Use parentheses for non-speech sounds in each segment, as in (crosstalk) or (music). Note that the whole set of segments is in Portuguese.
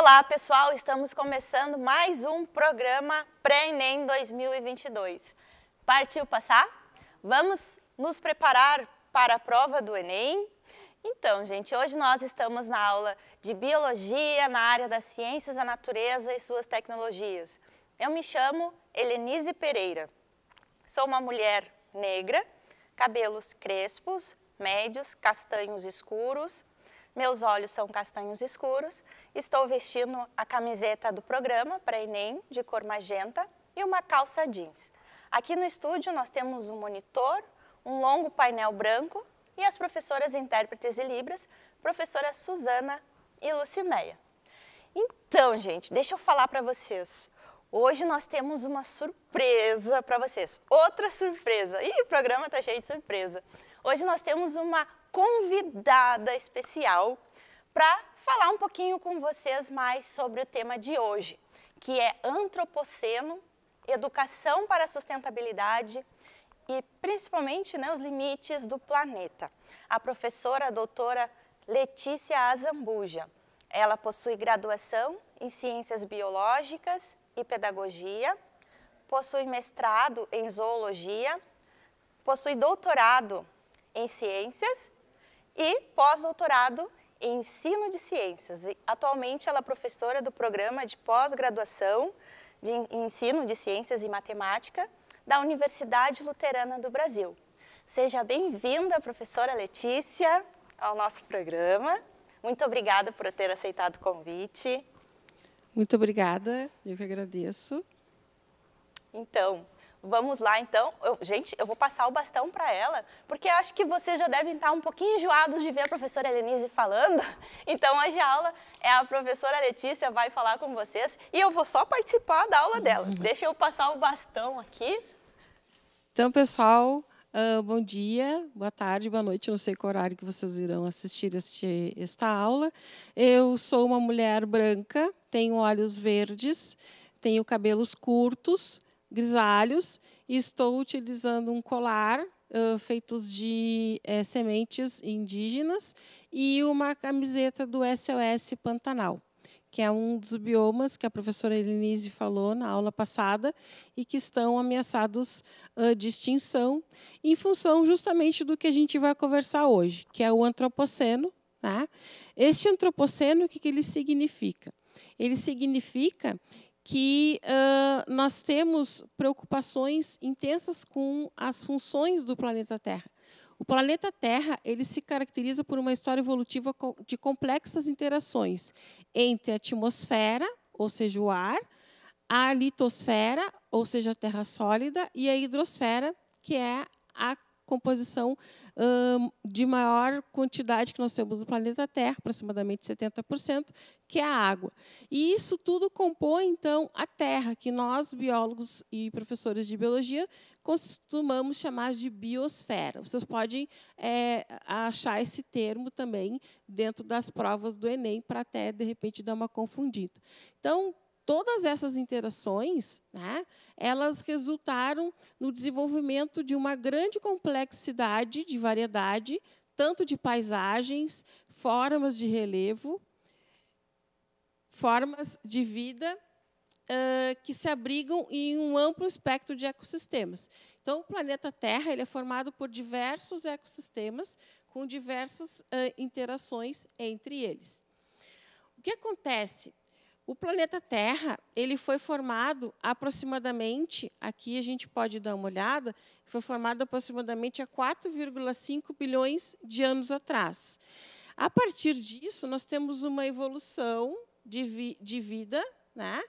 Olá, pessoal! Estamos começando mais um programa Pré-ENEM 2022. Partiu passar? Vamos nos preparar para a prova do ENEM? Então, gente, hoje nós estamos na aula de Biologia na área das Ciências da Natureza e suas tecnologias. Eu me chamo Helenise Pereira. Sou uma mulher negra, cabelos crespos, médios, castanhos escuros, meus olhos são castanhos escuros. Estou vestindo a camiseta do programa para Enem, de cor magenta, e uma calça jeans. Aqui no estúdio nós temos um monitor, um longo painel branco e as professoras intérpretes e libras, professora Suzana e Lucimeia. Então, gente, deixa eu falar para vocês. Hoje nós temos uma surpresa para vocês. Outra surpresa. Ih, o programa está cheio de surpresa. Hoje nós temos uma convidada especial para falar um pouquinho com vocês mais sobre o tema de hoje, que é antropoceno, educação para a sustentabilidade e principalmente né, os limites do planeta. A professora a doutora Letícia Azambuja. Ela possui graduação em Ciências Biológicas e Pedagogia, possui mestrado em Zoologia, possui doutorado em Ciências e pós-doutorado em Ensino de Ciências. atualmente, ela é professora do programa de pós-graduação de Ensino de Ciências e Matemática da Universidade Luterana do Brasil. Seja bem-vinda, professora Letícia, ao nosso programa. Muito obrigada por ter aceitado o convite. Muito obrigada, eu que agradeço. Então, Vamos lá, então. Eu, gente, eu vou passar o bastão para ela, porque acho que vocês já devem estar um pouquinho enjoados de ver a professora Helenise falando. (laughs) Então, hoje a aula é a professora Letícia vai falar com vocês e eu vou só participar da aula dela. Uhum. Deixa eu passar o bastão aqui. Então, pessoal, Uh, bom dia, boa tarde, boa noite, não sei qual horário que vocês irão assistir este, esta aula. Eu sou uma mulher branca, tenho olhos verdes, tenho cabelos curtos, grisalhos e estou utilizando um colar uh, feitos de uh, sementes indígenas e uma camiseta do SOS Pantanal, que é um dos biomas que a professora Elinise falou na aula passada e que estão ameaçados uh, de extinção em função justamente do que a gente vai conversar hoje, que é o antropoceno. Tá? Este antropoceno, o que, que ele significa? Ele significa que uh, nós temos preocupações intensas com as funções do planeta Terra. O planeta Terra ele se caracteriza por uma história evolutiva de complexas interações entre a atmosfera, ou seja, o ar, a litosfera, ou seja, a terra sólida, e a hidrosfera, que é a composição hum, de maior quantidade que nós temos no planeta Terra, aproximadamente 70%, que é a água. E isso tudo compõe, então, a Terra, que nós, biólogos e professores de biologia, costumamos chamar de biosfera. Vocês podem é, achar esse termo também dentro das provas do Enem, para até, de repente, dar uma confundida. Então, todas essas interações, né, elas resultaram no desenvolvimento de uma grande complexidade de variedade, tanto de paisagens, formas de relevo, formas de vida uh, que se abrigam em um amplo espectro de ecossistemas. Então, o planeta Terra ele é formado por diversos ecossistemas com diversas uh, interações entre eles. O que acontece? O planeta Terra, ele foi formado aproximadamente, aqui a gente pode dar uma olhada, foi formado aproximadamente há 4,5 bilhões de anos atrás. A partir disso, nós temos uma evolução de, vi de vida, né?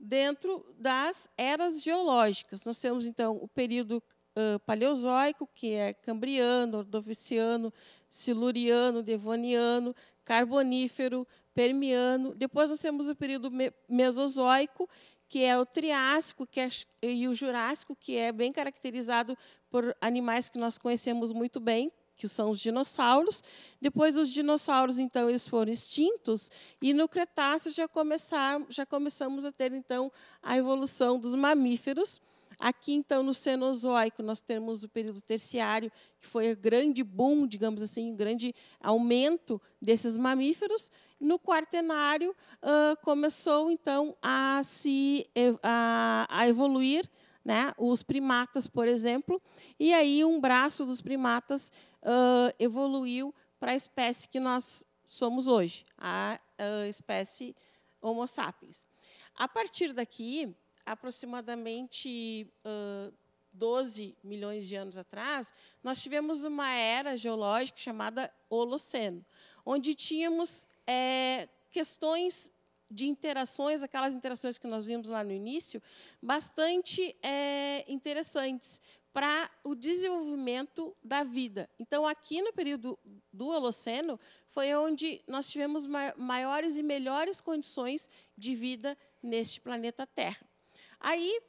dentro das eras geológicas. Nós temos, então, o período uh, paleozoico, que é cambriano, ordoviciano, siluriano, devoniano, carbonífero, Permiano. Depois nós temos o período Mesozoico, que é o Triássico que é, e o Jurássico, que é bem caracterizado por animais que nós conhecemos muito bem, que são os dinossauros. Depois os dinossauros, então, eles foram extintos e no Cretáceo já começar, já começamos a ter então a evolução dos mamíferos. Aqui, então, no Cenozoico, nós temos o período terciário, que foi o grande boom, digamos assim, o grande aumento desses mamíferos no quartenário uh, começou então a se a, a evoluir né? os primatas, por exemplo, e aí um braço dos primatas uh, evoluiu para a espécie que nós somos hoje, a, espécie Homo sapiens. A partir daqui, aproximadamente uh, 12 milhões de anos atrás, nós tivemos uma era geológica chamada Holoceno, onde tínhamos é, questões de interações, aquelas interações que nós vimos lá no início, bastante é, interessantes para o desenvolvimento da vida. Então, aqui no período do Holoceno, foi onde nós tivemos maiores e melhores condições de vida neste planeta Terra. Aí,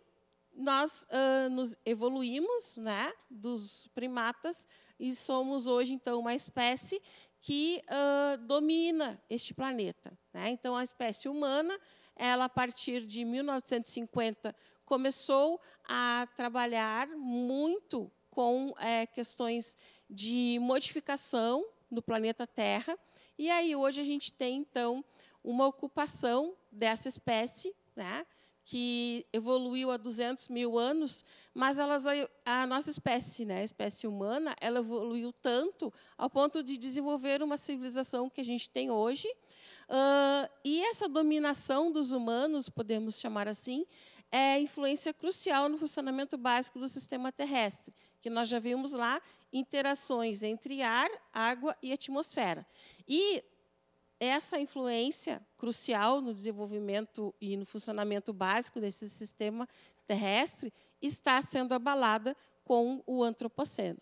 nós nos evoluímos né, dos primatas e somos hoje, então, uma espécie que uh, domina este planeta. Né? Então, a espécie humana, ela a partir de 1950 começou a trabalhar muito com é, questões de modificação do planeta Terra. E aí hoje a gente tem então uma ocupação dessa espécie, né? que evoluiu há 200 mil anos, mas elas, a nossa espécie, né, a espécie humana, ela evoluiu tanto ao ponto de desenvolver uma civilização que a gente tem hoje. Uh, e essa dominação dos humanos, podemos chamar assim, é influência crucial no funcionamento básico do sistema terrestre, que nós já vimos lá interações entre ar, água e atmosfera. E essa influência crucial no desenvolvimento e no funcionamento básico desse sistema terrestre está sendo abalada com o antropoceno.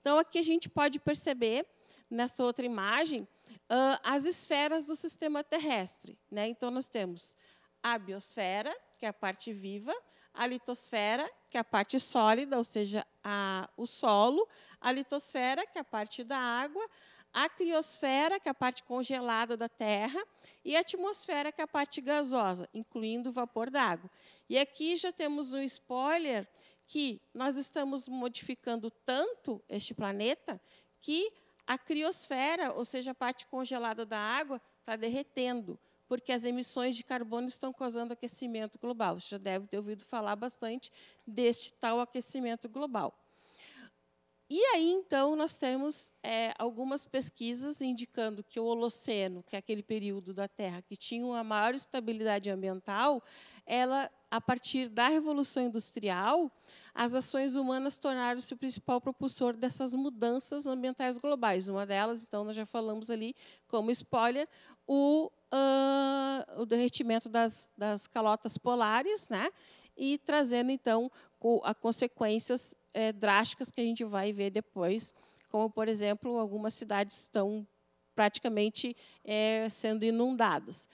Então, aqui a gente pode perceber, nessa outra imagem, ah, as esferas do sistema terrestre. Né? Então, nós temos a biosfera, que é a parte viva, a litosfera, que é a parte sólida, ou seja, a, o solo, a litosfera, que é a parte da água, a criosfera, que é a parte congelada da Terra, e a atmosfera, que é a parte gasosa, incluindo o vapor d'água. E aqui já temos um spoiler que nós estamos modificando tanto este planeta que a criosfera, ou seja, a parte congelada da água, está derretendo, porque as emissões de carbono estão causando aquecimento global. Você já deve ter ouvido falar bastante deste tal aquecimento global. E aí, então, nós temos é, algumas pesquisas indicando que o Holoceno, que é aquele período da Terra que tinha uma maior estabilidade ambiental, ela, a partir da Revolução Industrial, as ações humanas tornaram-se o principal propulsor dessas mudanças ambientais globais. Uma delas, então, nós já falamos ali, como spoiler, o, uh, o derretimento das, das calotas polares, né? e trazendo, então, co a consequências é, drásticas que a gente vai ver depois, como, por exemplo, algumas cidades estão praticamente é, sendo inundadas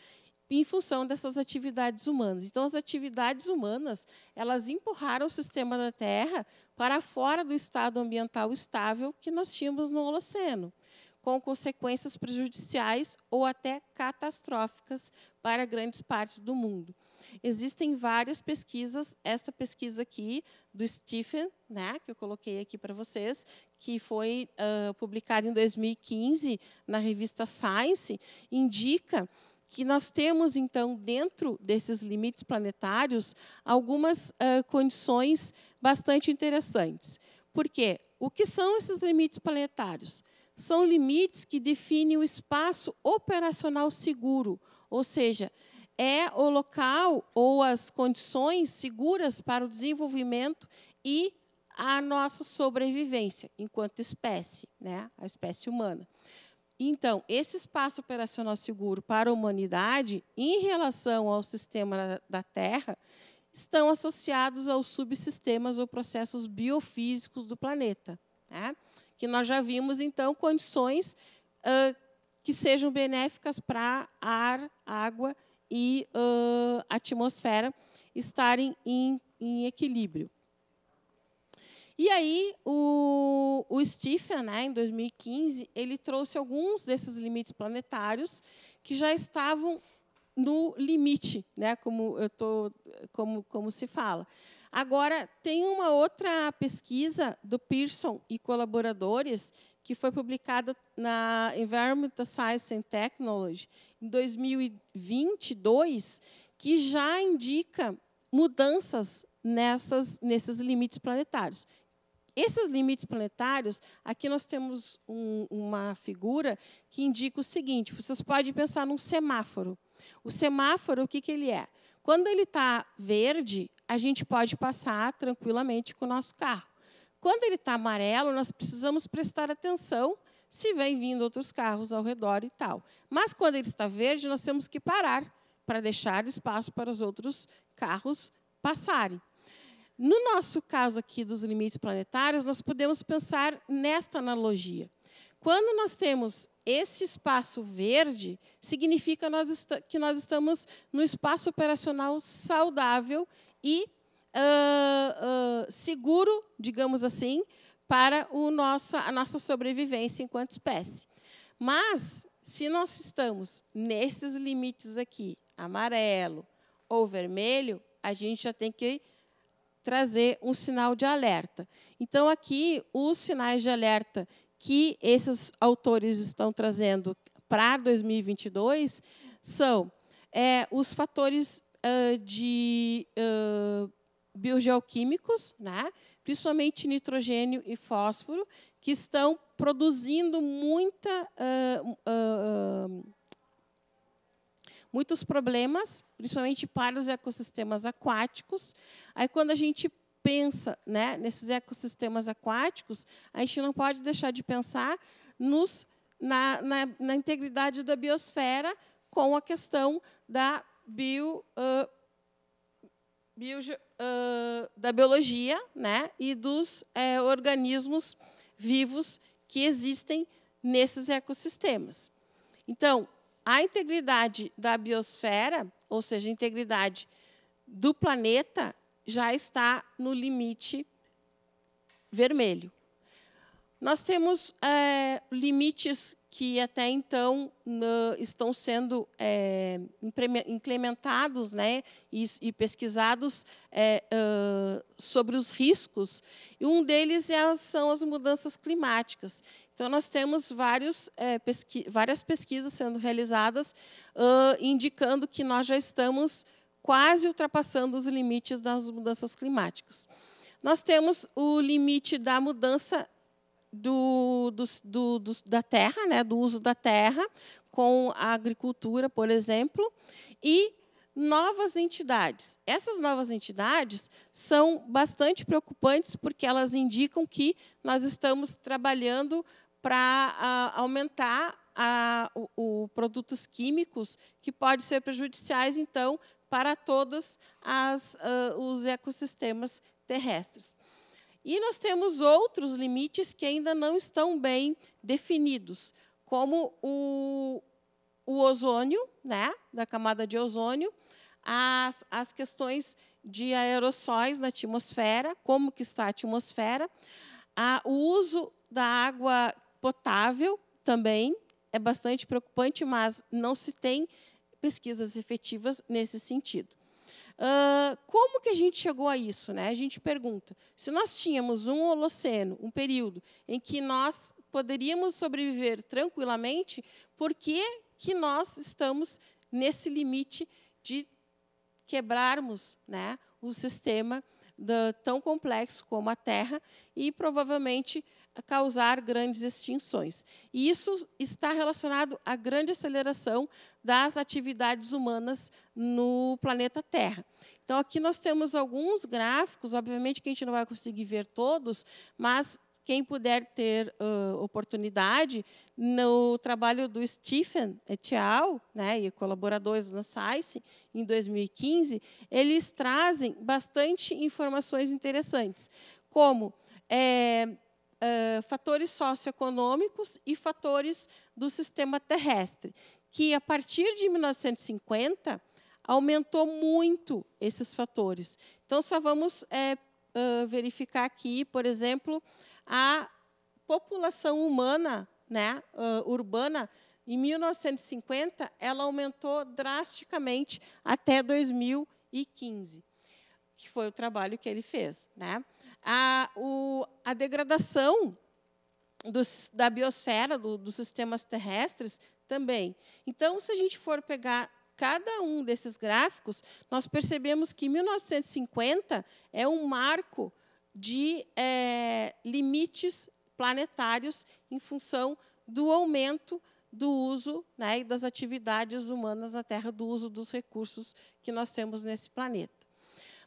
em função dessas atividades humanas. Então, as atividades humanas elas empurraram o sistema da Terra para fora do estado ambiental estável que nós tínhamos no Holoceno, com consequências prejudiciais ou até catastróficas para grandes partes do mundo. Existem várias pesquisas. Esta pesquisa aqui do Stephen, né, que eu coloquei aqui para vocês, que foi uh, publicada em 2015 na revista Science, indica que nós temos, então, dentro desses limites planetários, algumas uh, condições bastante interessantes. Por quê? O que são esses limites planetários? São limites que definem o espaço operacional seguro, ou seja, é o local ou as condições seguras para o desenvolvimento e a nossa sobrevivência enquanto espécie, né? a espécie humana. Então, esse espaço operacional seguro para a humanidade, em relação ao sistema da Terra, estão associados aos subsistemas ou processos biofísicos do planeta, né? que nós já vimos, então, condições uh, que sejam benéficas para ar, água e uh, atmosfera estarem em, em equilíbrio. E aí o, o Stephen, né, em 2015, ele trouxe alguns desses limites planetários que já estavam no limite, né, como eu tô, como, como se fala. Agora tem uma outra pesquisa do Pearson e colaboradores que foi publicada na Environmental Science and Technology em 2022, que já indica mudanças nessas, nesses limites planetários. Esses limites planetários, aqui nós temos um, uma figura que indica o seguinte: vocês podem pensar num semáforo. O semáforo, o que, que ele é? Quando ele está verde, a gente pode passar tranquilamente com o nosso carro. Quando ele está amarelo, nós precisamos prestar atenção se vem vindo outros carros ao redor e tal. Mas quando ele está verde, nós temos que parar para deixar espaço para os outros carros passarem. No nosso caso aqui dos limites planetários, nós podemos pensar nesta analogia. Quando nós temos esse espaço verde, significa que nós estamos no espaço operacional saudável e uh, seguro, digamos assim, para o nossa, a nossa sobrevivência enquanto espécie. Mas, se nós estamos nesses limites aqui, amarelo ou vermelho, a gente já tem que trazer um sinal de alerta. Então, aqui, os sinais de alerta que esses autores estão trazendo para 2022 são é, os fatores uh, de uh, biogeoquímicos, né? principalmente nitrogênio e fósforo, que estão produzindo muita, uh, uh, muitos problemas, principalmente para os ecossistemas aquáticos. Aí, quando a gente pensa né, nesses ecossistemas aquáticos, a gente não pode deixar de pensar nos, na, na, na integridade da biosfera com a questão da bio, uh, bio, uh, da biologia né, e dos é, organismos vivos que existem nesses ecossistemas. Então, a integridade da biosfera, ou seja, a integridade do planeta, já está no limite vermelho. Nós temos é, limites que até então estão sendo é, implementados né, e, e pesquisados é, uh, sobre os riscos. E um deles é, são as mudanças climáticas. Então, nós temos vários, é, pesqui várias pesquisas sendo realizadas uh, indicando que nós já estamos quase ultrapassando os limites das mudanças climáticas. Nós temos o limite da mudança do, do, do, do, da terra, né, do uso da terra com a agricultura, por exemplo, e novas entidades. Essas novas entidades são bastante preocupantes porque elas indicam que nós estamos trabalhando para ah, aumentar a, o, o, produtos químicos que podem ser prejudiciais, então, para todos uh, ah, os ecossistemas terrestres. E nós temos outros limites que ainda não estão bem definidos, como o, o ozônio, né, da camada de ozônio, as, as questões de aerossóis na atmosfera, como que está a atmosfera, a, o uso da água potável também é bastante preocupante, mas não se tem pesquisas efetivas nesse sentido. Uh, como que a gente chegou a isso? Né? A gente pergunta: se nós tínhamos um Holoceno, um período em que nós poderíamos sobreviver tranquilamente, por que, que nós estamos nesse limite de quebrarmos né, o sistema tão complexo como a Terra e provavelmente causar grandes extinções. E isso está relacionado à grande aceleração das atividades humanas no planeta Terra. Então, aqui nós temos alguns gráficos, obviamente que a gente não vai conseguir ver todos, mas quem puder ter uh, oportunidade, no trabalho do Stephen et al., né, e colaboradores na SAICE, em 2015, eles trazem bastante informações interessantes, como é, uh, fatores socioeconômicos e fatores do sistema terrestre, que a partir de 1950 aumentou muito esses fatores. Então, só vamos é, uh, verificar aqui, por exemplo, a população humana, né, uh, urbana, em 1950, ela aumentou drasticamente até 2015, que foi o trabalho que ele fez. Né? a, o, a degradação dos, da biosfera, do, dos sistemas terrestres também. Então, se a gente for pegar cada um desses gráficos, nós percebemos que 1950 é um marco de é, limites planetários em função do aumento do uso né, e das atividades humanas na Terra, do uso dos recursos que nós temos nesse planeta.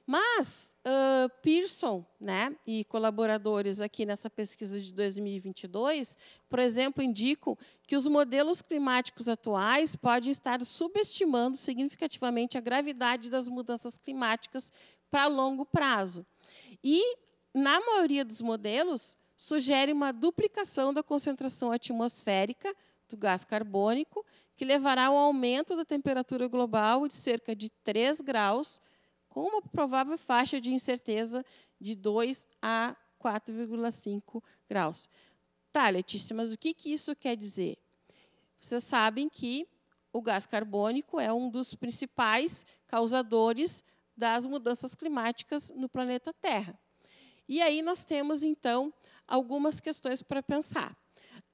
Mas uh, Pearson né, e colaboradores aqui nessa pesquisa de 2022, por exemplo, indicam que os modelos climáticos atuais podem estar subestimando significativamente a gravidade das mudanças climáticas para longo prazo. E, na maioria dos modelos, sugere uma duplicação da concentração atmosférica do gás carbônico, que levará ao aumento da temperatura global de cerca de 3 graus com uma provável faixa de incerteza de 2 a 4,5 graus. Tá, Letícia, mas o que, que isso quer dizer? Vocês sabem que o gás carbônico é um dos principais causadores das mudanças climáticas no planeta Terra. E aí nós temos, então, algumas questões para pensar.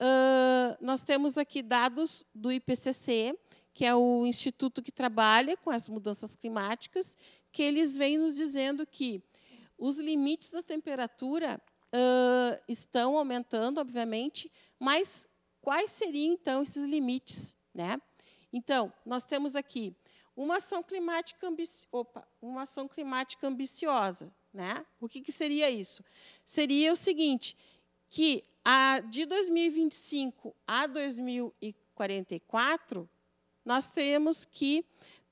Uh, nós temos aqui dados do IPCC, que é o instituto que trabalha com as mudanças climáticas, que eles vêm nos dizendo que os limites da temperatura uh, estão aumentando, obviamente, mas quais seriam, então, esses limites? Né? Então, nós temos aqui uma ação climática, ambici Opa, uma ação climática ambiciosa. Né? O que, que seria isso? Seria o seguinte, que a, de 2025 a 2044, nós temos que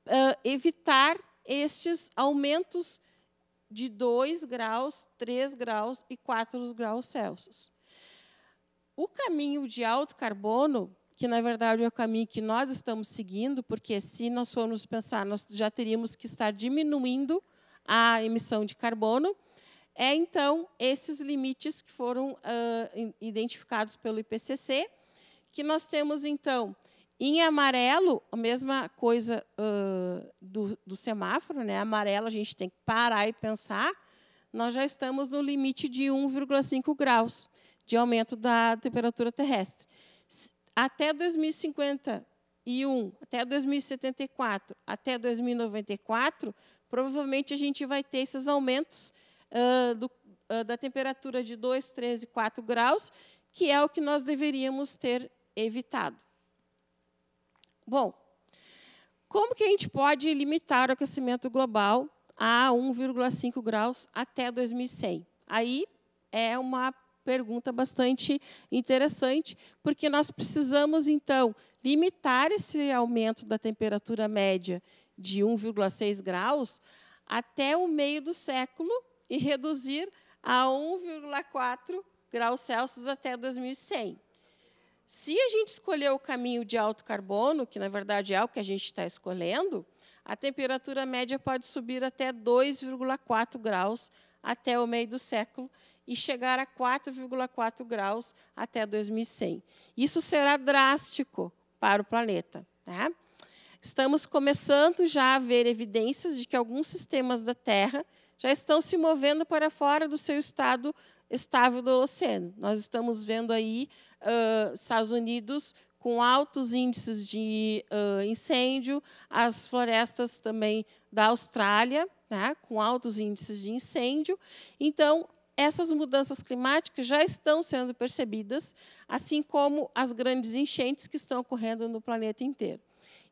uh, evitar estes aumentos de 2 graus, 3 graus e 4 graus Celsius. O caminho de alto carbono, que na verdade é o caminho que nós estamos seguindo, porque se nós formos pensar, nós já teríamos que estar diminuindo a emissão de carbono, é então esses limites que foram uh, identificados pelo IPCC, que nós temos então em amarelo, a mesma coisa uh, do, do, semáforo, né? Amarelo, a gente tem que parar e pensar. Nós já estamos no limite de 1,5 graus de aumento da temperatura terrestre. Até 2051, até 2074, até 2094, provavelmente a gente vai ter esses aumentos uh, do, uh, da temperatura de 2, 3 e 4 graus, que é o que nós deveríamos ter evitado. Bom, como que a gente pode limitar o aquecimento global a 1,5 graus até 2100? Aí é uma pergunta bastante interessante, porque nós precisamos, então, limitar esse aumento da temperatura média de 1,6 graus até o meio do século e reduzir a 1,4 graus Celsius até 2100. Se a gente escolher o caminho de alto carbono, que na verdade é o que a gente está escolhendo, a temperatura média pode subir até 2,4 graus até o meio do século e chegar a 4,4 graus até 2100. Isso será drástico para o planeta. Tá? Estamos começando já a ver evidências de que alguns sistemas da Terra já estão se movendo para fora do seu estado estável do oceano. Nós estamos vendo aí uh, Estados Unidos com altos índices de uh, incêndio, as florestas também da Austrália, né, com altos índices de incêndio. Então, essas mudanças climáticas já estão sendo percebidas, assim como as grandes enchentes que estão ocorrendo no planeta inteiro.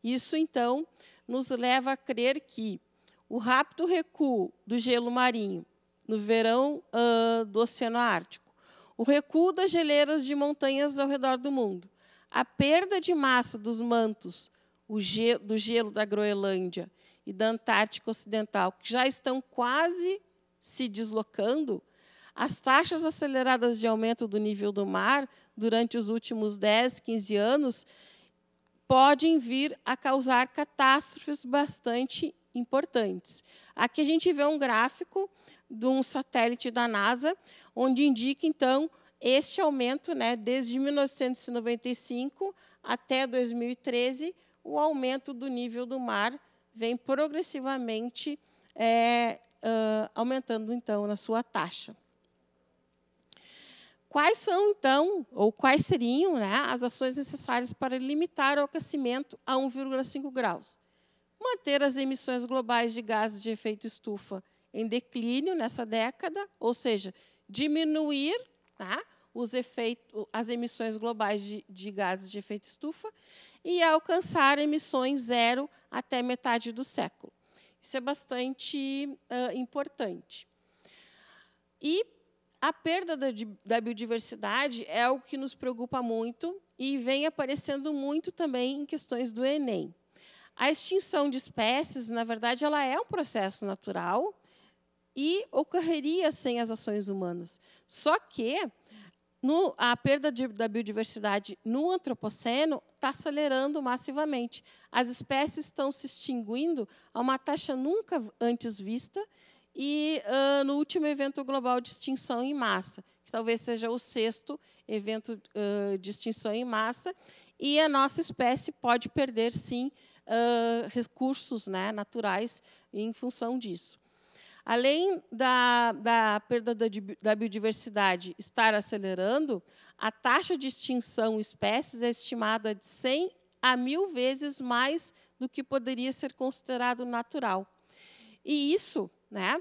Isso, então, nos leva a crer que o rápido recuo do gelo marinho no verão uh, do Oceano Ártico, o recuo das geleiras de montanhas ao redor do mundo, a perda de massa dos mantos ge do gelo da Groenlândia e da Antártica Ocidental, que já estão quase se deslocando, as taxas aceleradas de aumento do nível do mar durante os últimos 10, 15 anos podem vir a causar catástrofes bastante importantes. Aqui a gente vê um gráfico de um satélite da NASA, onde indica, então, este aumento, né, desde 1995 até 2013, o aumento do nível do mar vem progressivamente é, uh, aumentando, então, na sua taxa. Quais são, então, ou quais seriam né, as ações necessárias para limitar o aquecimento a 1,5 graus? Manter as emissões globais de gases de efeito estufa em declínio nessa década, ou seja, diminuir tá, os efeitos, as emissões globais de, de gases de efeito estufa e alcançar emissões zero até metade do século. Isso é bastante uh, importante. E a perda da, da, biodiversidade é algo que nos preocupa muito e vem aparecendo muito também em questões do Enem. A extinção de espécies, na verdade, ela é um processo natural e ocorreria sem as ações humanas. Só que no, a perda de, da biodiversidade no antropoceno está acelerando massivamente. As espécies estão se extinguindo a uma taxa nunca antes vista e uh, no último evento global de extinção em massa, que talvez seja o sexto evento uh, de extinção em massa, e a nossa espécie pode perder, sim, uh, recursos né, naturais em função disso. Além da, da perda da, da biodiversidade estar acelerando, a taxa de extinção espécies é estimada de 100 a mil vezes mais do que poderia ser considerado natural. E isso, né,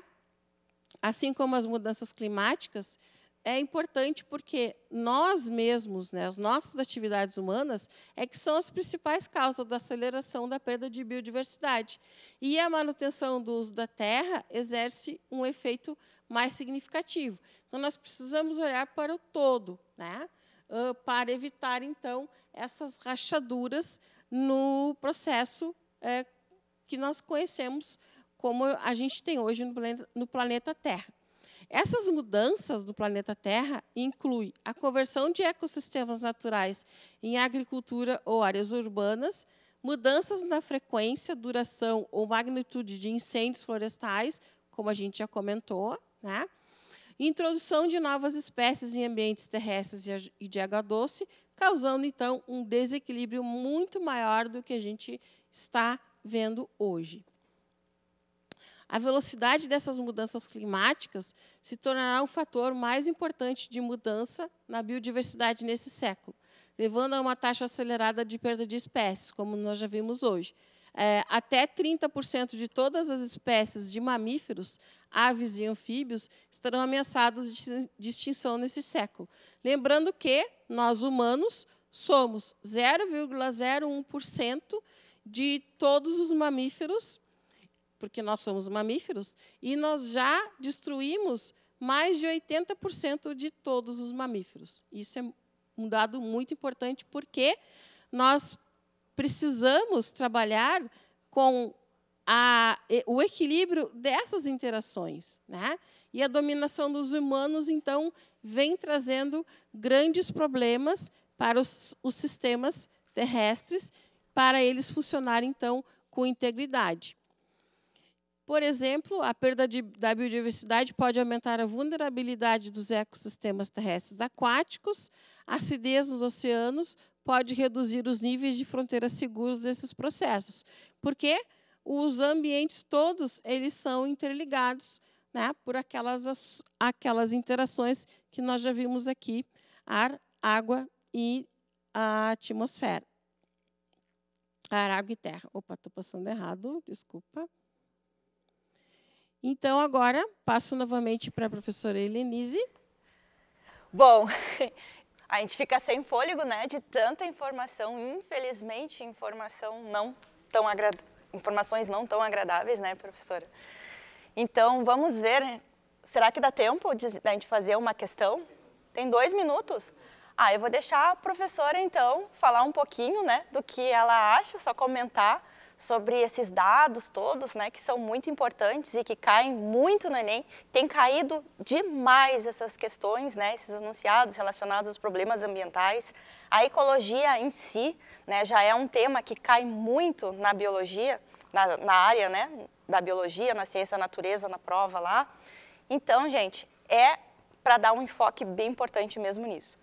assim como as mudanças climáticas, é importante porque nós mesmos, né, as nossas atividades humanas, é que são as principais causas da aceleração da perda de biodiversidade. E a manutenção do uso da terra exerce um efeito mais significativo. Então, nós precisamos olhar para o todo, né, para evitar, então, essas rachaduras no processo é, que nós conhecemos como a gente tem hoje no planeta, no planeta Terra. Essas mudanças do planeta Terra incluem a conversão de ecossistemas naturais em agricultura ou áreas urbanas, mudanças na frequência, duração ou magnitude de incêndios florestais, como a gente já comentou, né? introdução de novas espécies em ambientes terrestres e de água doce, causando então um desequilíbrio muito maior do que a gente está vendo hoje a velocidade dessas mudanças climáticas se tornará o fator mais importante de mudança na biodiversidade nesse século, levando a uma taxa acelerada de perda de espécies, como nós já vimos hoje. É, até 30% de todas as espécies de mamíferos, aves e anfíbios estarão ameaçadas de extinção nesse século. Lembrando que nós, humanos, somos 0,01% de todos os mamíferos porque nós somos mamíferos, e nós já destruímos mais de 80% de todos os mamíferos. Isso é um dado muito importante, porque nós precisamos trabalhar com a, o equilíbrio dessas interações. Né? E a dominação dos humanos, então, vem trazendo grandes problemas para os, os sistemas terrestres, para eles funcionarem, então, com integridade. Por exemplo, a perda de, da biodiversidade pode aumentar a vulnerabilidade dos ecossistemas terrestres aquáticos, a acidez nos oceanos pode reduzir os níveis de fronteiras seguros desses processos, porque os ambientes todos eles são interligados né, por aquelas, aquelas interações que nós já vimos aqui, ar, água e a atmosfera. Ar, água e terra. Opa, estou passando errado, desculpa. Então, agora, passo novamente para a professora Helenise. Bom, (laughs) a gente fica sem fôlego, né, de tanta informação, infelizmente, informação não tão agrad... informações não tão agradáveis, né, professora? Então, vamos ver, né, será que dá tempo da de a gente fazer uma questão? Tem dois minutos? Ah, eu vou deixar a professora, então, falar um pouquinho, né, do que ela acha, só comentar sobre esses dados todos, né, que são muito importantes e que caem muito no Enem. Tem caído demais essas questões, né, esses anunciados relacionados aos problemas ambientais. A ecologia em si né, já é um tema que cai muito na biologia, na, na área né, da biologia, na ciência da natureza, na prova lá. Então, gente, é para dar um enfoque bem importante mesmo nisso.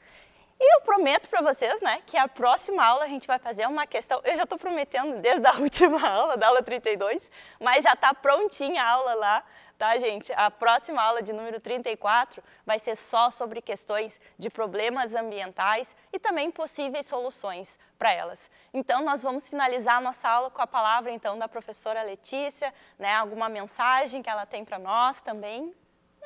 E eu prometo para vocês, né, que a próxima aula a gente vai fazer uma questão, eu já estou prometendo desde a (laughs) última aula, da aula 32, mas já está prontinha a aula lá, tá, gente? A próxima aula de número 34 vai ser só sobre questões de problemas ambientais e também possíveis soluções para elas. Então, nós vamos finalizar a nossa aula com a palavra, então, da professora Letícia, né, alguma mensagem que ela tem para nós também.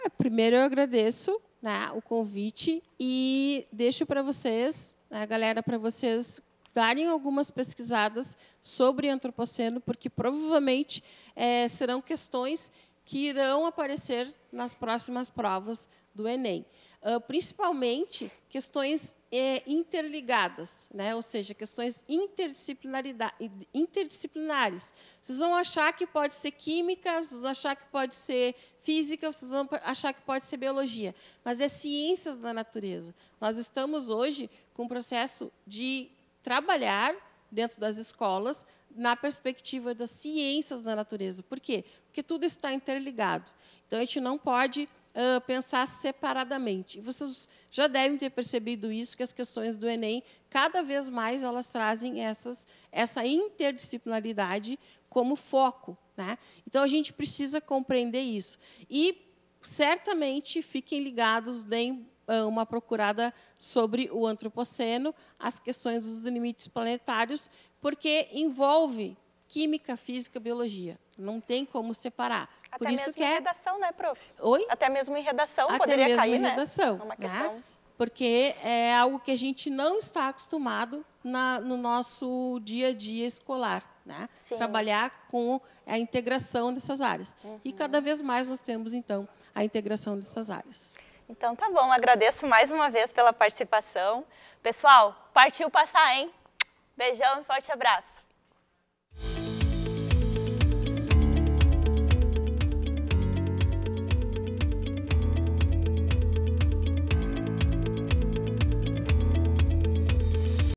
É, primeiro, eu agradeço né, o convite e deixo para vocês, né, galera, para vocês darem algumas pesquisadas sobre antropoceno, porque provavelmente é, serão questões que irão aparecer nas próximas provas do Enem. Uh, principalmente questões é, interligadas, né? ou seja, questões interdisciplinares. Vocês vão achar que pode ser química, vocês vão achar que pode ser física, vocês vão achar que pode ser biologia, mas é ciências da natureza. Nós estamos hoje com o processo de trabalhar dentro das escolas na perspectiva das ciências da natureza. Por quê? Porque tudo está interligado. Então, a gente não pode uh, pensar separadamente. vocês já devem ter percebido isso, que as questões do Enem, cada vez mais, elas trazem essas, essa interdisciplinaridade como foco. Né? Então, a gente precisa compreender isso. E, certamente, fiquem ligados, deem ah, uma procurada sobre o antropoceno, as questões dos limites planetários, porque envolve química, física, biologia. Não tem como separar. Até Por isso mesmo que é... em redação, né, prof? Oi? Até mesmo em redação Até poderia mesmo cair, em né? redação, é Uma né? questão... Né? Porque é algo que a gente não está acostumado na, no nosso dia a dia escolar. Né? Trabalhar com a integração dessas áreas. Uhum. E cada vez mais nós temos, então, a integração dessas áreas. Então tá bom, agradeço mais uma vez pela participação. Pessoal, partiu passar, hein? Beijão e forte abraço.